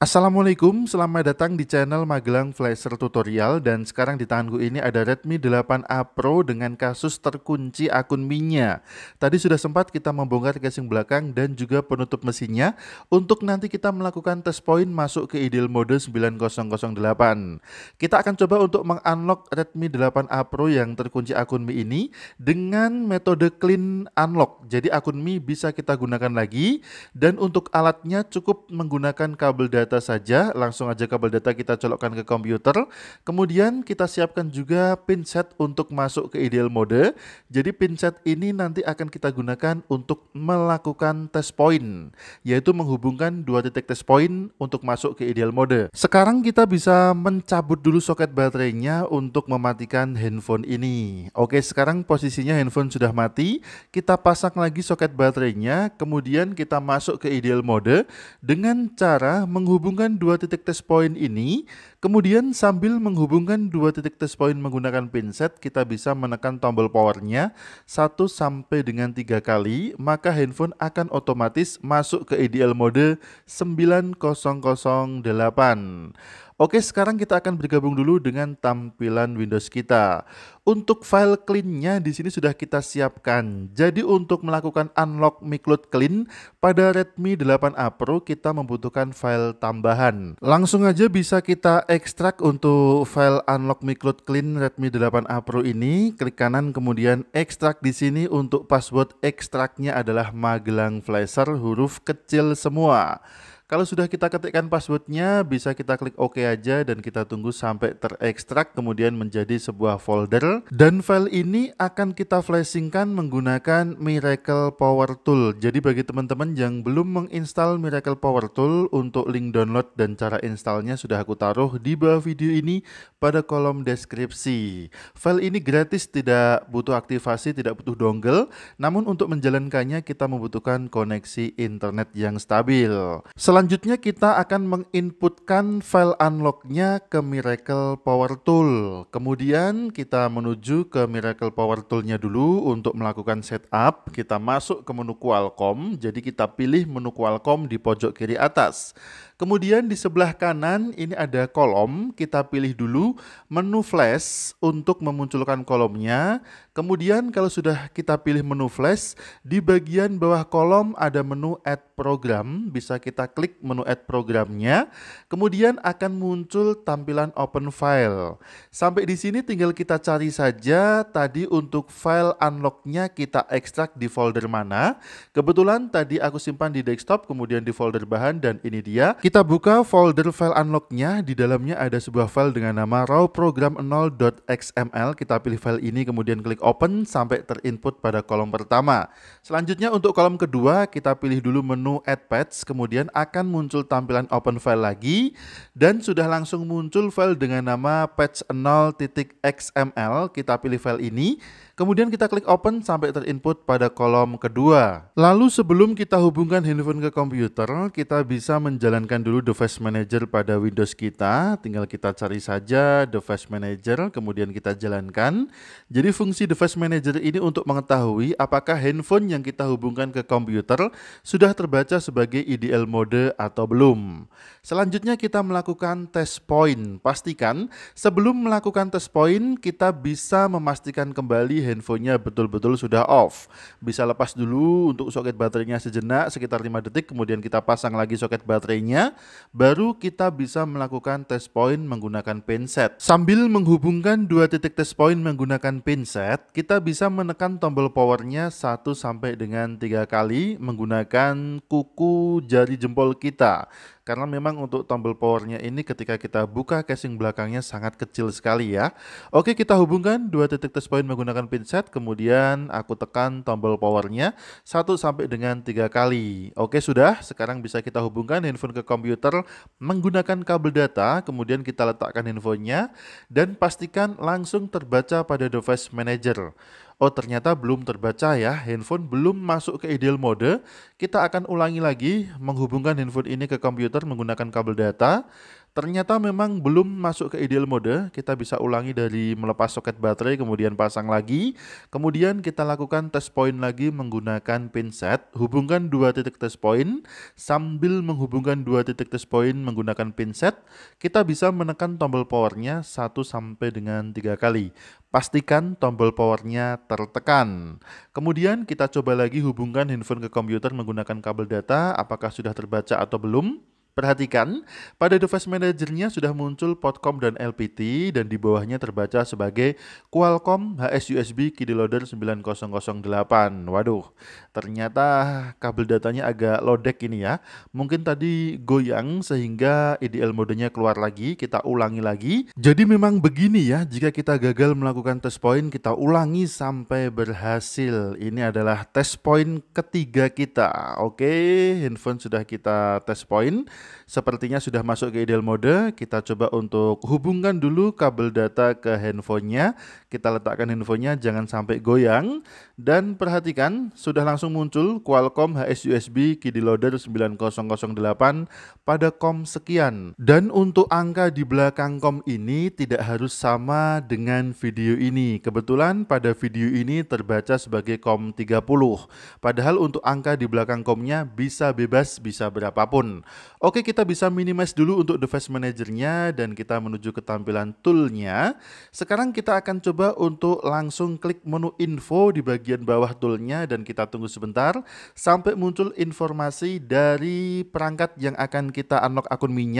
Assalamualaikum, selamat datang di channel Magelang Flasher Tutorial dan sekarang di tanganku ini ada Redmi 8A Pro dengan kasus terkunci akun minya. Tadi sudah sempat kita membongkar casing belakang dan juga penutup mesinnya untuk nanti kita melakukan tes point masuk ke ideal mode 9008. Kita akan coba untuk mengunlock Redmi 8A Pro yang terkunci akun mi ini dengan metode clean unlock. Jadi akun mi bisa kita gunakan lagi dan untuk alatnya cukup menggunakan kabel data data saja, langsung aja kabel data kita colokkan ke komputer. Kemudian kita siapkan juga pinset untuk masuk ke ideal mode. Jadi pinset ini nanti akan kita gunakan untuk melakukan test point, yaitu menghubungkan dua titik test point untuk masuk ke ideal mode. Sekarang kita bisa mencabut dulu soket baterainya untuk mematikan handphone ini. Oke, sekarang posisinya handphone sudah mati. Kita pasang lagi soket baterainya, kemudian kita masuk ke ideal mode dengan cara menghubungkan menghubungkan dua titik test point ini, kemudian sambil menghubungkan dua titik test point menggunakan pinset, kita bisa menekan tombol powernya satu sampai dengan tiga kali, maka handphone akan otomatis masuk ke ideal mode 9008. Oke, sekarang kita akan bergabung dulu dengan tampilan Windows kita. Untuk file clean-nya di sini sudah kita siapkan. Jadi untuk melakukan unlock micloud clean pada Redmi 8A Pro kita membutuhkan file tambahan. Langsung aja bisa kita ekstrak untuk file unlock micloud clean Redmi 8A Pro ini. Klik kanan kemudian ekstrak di sini untuk password ekstraknya adalah Magelang Flasher huruf kecil semua. Kalau sudah kita ketikkan passwordnya, bisa kita klik OK aja dan kita tunggu sampai terekstrak kemudian menjadi sebuah folder. Dan file ini akan kita flashingkan menggunakan Miracle Power Tool. Jadi bagi teman-teman yang belum menginstal Miracle Power Tool, untuk link download dan cara installnya sudah aku taruh di bawah video ini pada kolom deskripsi. File ini gratis, tidak butuh aktivasi, tidak butuh dongle. Namun untuk menjalankannya kita membutuhkan koneksi internet yang stabil. Selain Selanjutnya kita akan menginputkan file unlocknya ke Miracle Power Tool. Kemudian kita menuju ke Miracle Power Toolnya dulu untuk melakukan setup. Kita masuk ke menu Qualcomm, jadi kita pilih menu Qualcomm di pojok kiri atas. Kemudian di sebelah kanan ini ada kolom, kita pilih dulu menu flash untuk memunculkan kolomnya. Kemudian kalau sudah kita pilih menu flash, di bagian bawah kolom ada menu add program, bisa kita klik menu add programnya. Kemudian akan muncul tampilan open file. Sampai di sini tinggal kita cari saja tadi untuk file unlocknya kita ekstrak di folder mana. Kebetulan tadi aku simpan di desktop, kemudian di folder bahan dan ini dia. Kita buka folder file unlocknya. di dalamnya ada sebuah file dengan nama raw program 0.xml. Kita pilih file ini kemudian klik open sampai terinput pada kolom pertama. Selanjutnya untuk kolom kedua, kita pilih dulu menu add patch, kemudian akan muncul tampilan open file lagi dan sudah langsung muncul file dengan nama patch 0.xml. Kita pilih file ini Kemudian kita klik open sampai terinput pada kolom kedua. Lalu sebelum kita hubungkan handphone ke komputer, kita bisa menjalankan dulu device manager pada Windows kita. Tinggal kita cari saja device manager, kemudian kita jalankan. Jadi fungsi device manager ini untuk mengetahui apakah handphone yang kita hubungkan ke komputer sudah terbaca sebagai IDL mode atau belum. Selanjutnya kita melakukan test point. Pastikan sebelum melakukan test point, kita bisa memastikan kembali handphonenya betul-betul sudah off. Bisa lepas dulu untuk soket baterainya sejenak sekitar 5 detik kemudian kita pasang lagi soket baterainya baru kita bisa melakukan test point menggunakan pinset. Sambil menghubungkan dua titik test point menggunakan pinset, kita bisa menekan tombol powernya 1 sampai dengan 3 kali menggunakan kuku jari jempol kita karena memang untuk tombol powernya ini ketika kita buka casing belakangnya sangat kecil sekali ya. Oke kita hubungkan dua titik test point menggunakan pinset kemudian aku tekan tombol powernya satu sampai dengan tiga kali. Oke sudah sekarang bisa kita hubungkan handphone ke komputer menggunakan kabel data kemudian kita letakkan handphonenya dan pastikan langsung terbaca pada device manager. Oh ternyata belum terbaca ya, handphone belum masuk ke ideal mode. Kita akan ulangi lagi menghubungkan handphone ini ke komputer menggunakan kabel data. Ternyata memang belum masuk ke ideal mode, kita bisa ulangi dari melepas soket baterai kemudian pasang lagi. Kemudian kita lakukan test point lagi menggunakan pinset, hubungkan dua titik test point sambil menghubungkan dua titik test point menggunakan pinset, kita bisa menekan tombol powernya 1 sampai dengan tiga kali. Pastikan tombol powernya tertekan. Kemudian kita coba lagi hubungkan handphone ke komputer menggunakan kabel data apakah sudah terbaca atau belum. Perhatikan, pada device manajernya sudah muncul Podcom dan LPT dan di bawahnya terbaca sebagai Qualcomm HSUSB Kiddy Loader 9008. Waduh, ternyata kabel datanya agak lodek ini ya. Mungkin tadi goyang sehingga IDL modenya keluar lagi, kita ulangi lagi. Jadi memang begini ya, jika kita gagal melakukan test point, kita ulangi sampai berhasil. Ini adalah test point ketiga kita. Oke, handphone sudah kita test point Sepertinya sudah masuk ke ideal mode. Kita coba untuk hubungkan dulu kabel data ke handphonenya. Kita letakkan handphonenya jangan sampai goyang. Dan perhatikan sudah langsung muncul Qualcomm HSUSB KD Loader 9008 pada kom sekian. Dan untuk angka di belakang kom ini tidak harus sama dengan video ini. Kebetulan pada video ini terbaca sebagai kom 30. Padahal untuk angka di belakang komnya bisa bebas bisa berapapun. Oke, Oke, kita bisa minimize dulu untuk device manajernya dan kita menuju ke tampilan toolnya. Sekarang kita akan coba untuk langsung klik menu info di bagian bawah toolnya dan kita tunggu sebentar sampai muncul informasi dari perangkat yang akan kita unlock akun mi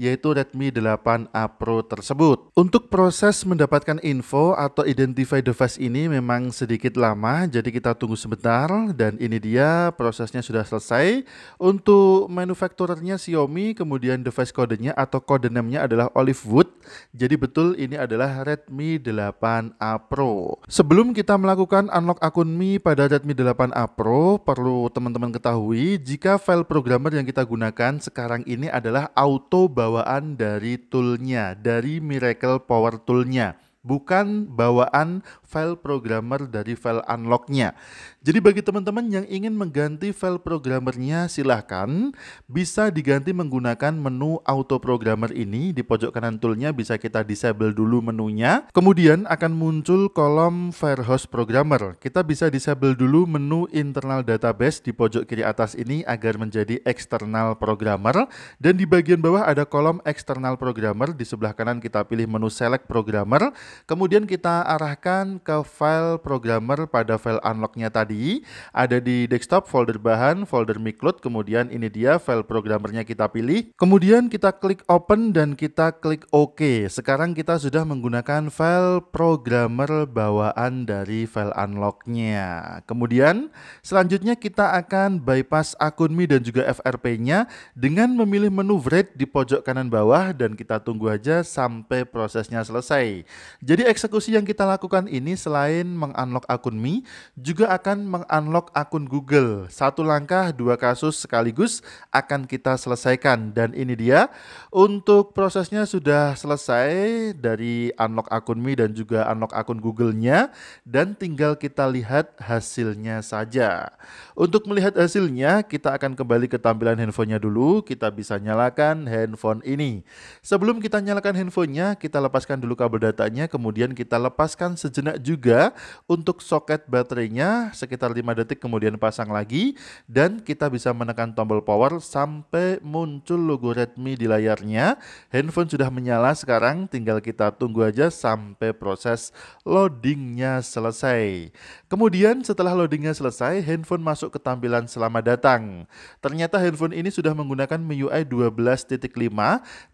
yaitu Redmi 8A Pro tersebut. Untuk proses mendapatkan info atau identify device ini memang sedikit lama, jadi kita tunggu sebentar dan ini dia prosesnya sudah selesai. Untuk manufakturernya si Xiaomi, kemudian device kodenya atau kode namenya adalah Olive Wood. Jadi betul ini adalah Redmi 8A Pro. Sebelum kita melakukan unlock akun Mi pada Redmi 8A Pro, perlu teman-teman ketahui jika file programmer yang kita gunakan sekarang ini adalah auto bawaan dari toolnya, dari Miracle Power Toolnya bukan bawaan file programmer dari file unlocknya. Jadi bagi teman-teman yang ingin mengganti file programmernya silahkan bisa diganti menggunakan menu auto programmer ini di pojok kanan toolnya bisa kita disable dulu menunya. Kemudian akan muncul kolom Firehouse Programmer. Kita bisa disable dulu menu internal database di pojok kiri atas ini agar menjadi external programmer dan di bagian bawah ada kolom external programmer di sebelah kanan kita pilih menu select programmer Kemudian kita arahkan ke file programmer pada file unlocknya tadi. Ada di desktop folder bahan, folder micload, kemudian ini dia file programmernya kita pilih. Kemudian kita klik open dan kita klik OK. Sekarang kita sudah menggunakan file programmer bawaan dari file unlocknya Kemudian selanjutnya kita akan bypass akun Mi dan juga FRP-nya dengan memilih menu Red di pojok kanan bawah dan kita tunggu aja sampai prosesnya selesai. Jadi eksekusi yang kita lakukan ini selain mengunlock akun Mi, juga akan mengunlock akun Google. Satu langkah, dua kasus sekaligus akan kita selesaikan. Dan ini dia, untuk prosesnya sudah selesai dari unlock akun Mi dan juga unlock akun Google-nya. Dan tinggal kita lihat hasilnya saja. Untuk melihat hasilnya, kita akan kembali ke tampilan handphonenya dulu. Kita bisa nyalakan handphone ini. Sebelum kita nyalakan handphonenya, kita lepaskan dulu kabel datanya kemudian kita lepaskan sejenak juga untuk soket baterainya sekitar 5 detik kemudian pasang lagi dan kita bisa menekan tombol power sampai muncul logo Redmi di layarnya. Handphone sudah menyala sekarang tinggal kita tunggu aja sampai proses loadingnya selesai. Kemudian setelah loadingnya selesai, handphone masuk ke tampilan selamat datang. Ternyata handphone ini sudah menggunakan MIUI 12.5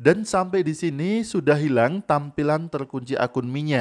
dan sampai di sini sudah hilang tampilan terkunci akun akun mi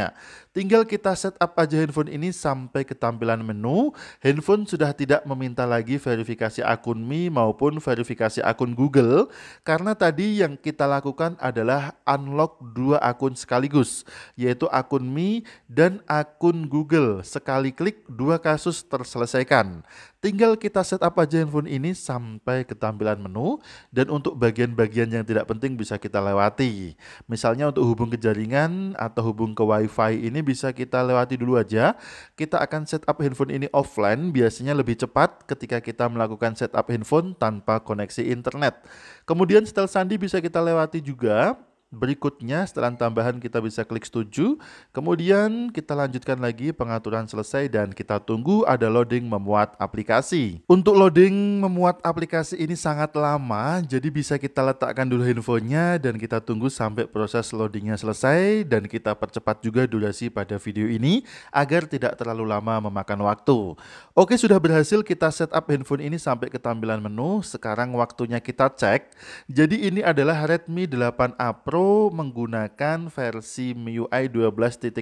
Tinggal kita setup aja handphone ini sampai ke tampilan menu, handphone sudah tidak meminta lagi verifikasi akun Mi maupun verifikasi akun Google, karena tadi yang kita lakukan adalah unlock dua akun sekaligus, yaitu akun Mi dan akun Google. Sekali klik, dua kasus terselesaikan. Tinggal kita setup aja handphone ini sampai ke tampilan menu, dan untuk bagian-bagian yang tidak penting bisa kita lewati. Misalnya untuk hubung ke jaringan atau hubung terhubung ke WiFi ini bisa kita lewati dulu aja. Kita akan setup handphone ini offline, biasanya lebih cepat ketika kita melakukan setup handphone tanpa koneksi internet. Kemudian setel sandi bisa kita lewati juga berikutnya setelah tambahan kita bisa klik setuju. Kemudian kita lanjutkan lagi pengaturan selesai dan kita tunggu ada loading memuat aplikasi. Untuk loading memuat aplikasi ini sangat lama, jadi bisa kita letakkan dulu infonya dan kita tunggu sampai proses loadingnya selesai dan kita percepat juga durasi pada video ini agar tidak terlalu lama memakan waktu. Oke, sudah berhasil kita setup handphone ini sampai ke tampilan menu. Sekarang waktunya kita cek. Jadi ini adalah Redmi 8A Pro Pro menggunakan versi MIUI 12.5.1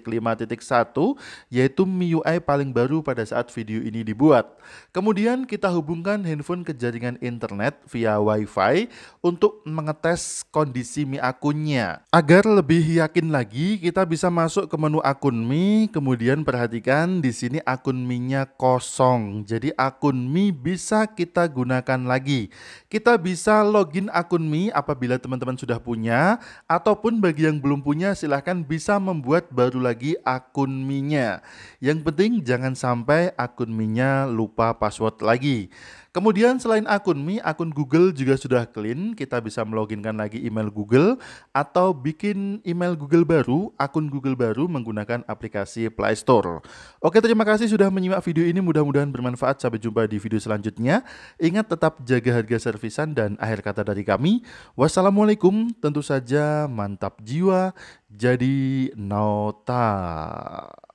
yaitu MIUI paling baru pada saat video ini dibuat. Kemudian kita hubungkan handphone ke jaringan internet via WiFi untuk mengetes kondisi Mi akunnya. Agar lebih yakin lagi, kita bisa masuk ke menu akun Mi, kemudian perhatikan di sini akun Mi-nya kosong. Jadi akun Mi bisa kita gunakan lagi. Kita bisa login akun Mi apabila teman-teman sudah punya ataupun bagi yang belum punya silahkan bisa membuat baru lagi akun minya. Yang penting jangan sampai akun minya lupa password lagi. Kemudian selain akun Mi, akun Google juga sudah clean. Kita bisa meloginkan lagi email Google atau bikin email Google baru, akun Google baru menggunakan aplikasi Play Store. Oke, terima kasih sudah menyimak video ini. Mudah-mudahan bermanfaat. Sampai jumpa di video selanjutnya. Ingat tetap jaga harga servisan dan akhir kata dari kami. Wassalamualaikum. Tentu saja mantap jiwa. Jadi nota.